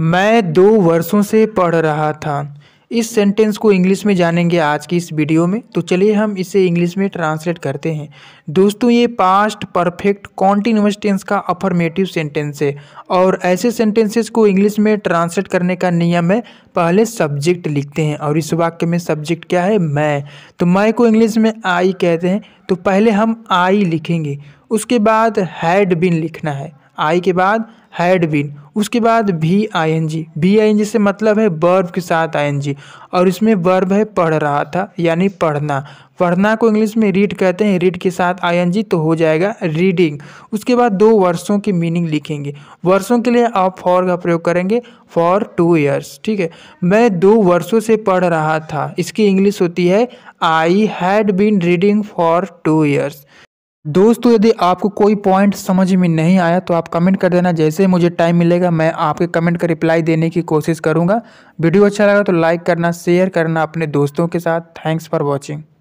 मैं दो वर्षों से पढ़ रहा था इस सेंटेंस को इंग्लिश में जानेंगे आज की इस वीडियो में तो चलिए हम इसे इंग्लिश में ट्रांसलेट करते हैं दोस्तों ये पास्ट परफेक्ट कॉन्टीन्यूस टेंस का अफर्मेटिव सेंटेंस है और ऐसे सेंटेंसेस को इंग्लिश में ट्रांसलेट करने का नियम है पहले सब्जेक्ट लिखते हैं और इस वाक्य में सब्जेक्ट क्या है मैं तो मैं को इंग्लिश में आई कहते हैं तो पहले हम आई लिखेंगे उसके बाद हैड बिन लिखना है आई के बाद हैड बीन उसके बाद भी आई एन जी भी आई एन जी से मतलब है वर्ब के साथ आई एन जी और इसमें वर्ब है पढ़ रहा था यानी पढ़ना पढ़ना को इंग्लिश में रीड कहते हैं रीड के साथ आई एन जी तो हो जाएगा रीडिंग उसके बाद दो वर्षों की मीनिंग लिखेंगे वर्षों के लिए आप फॉर का प्रयोग करेंगे फॉर टू ईयर्स ठीक है मैं दो वर्षों से पढ़ रहा था इसकी इंग्लिश होती है I had been reading for two years दोस्तों यदि आपको कोई पॉइंट समझ में नहीं आया तो आप कमेंट कर देना जैसे मुझे टाइम मिलेगा मैं आपके कमेंट का रिप्लाई देने की कोशिश करूंगा वीडियो अच्छा लगा तो लाइक करना शेयर करना अपने दोस्तों के साथ थैंक्स फॉर वॉचिंग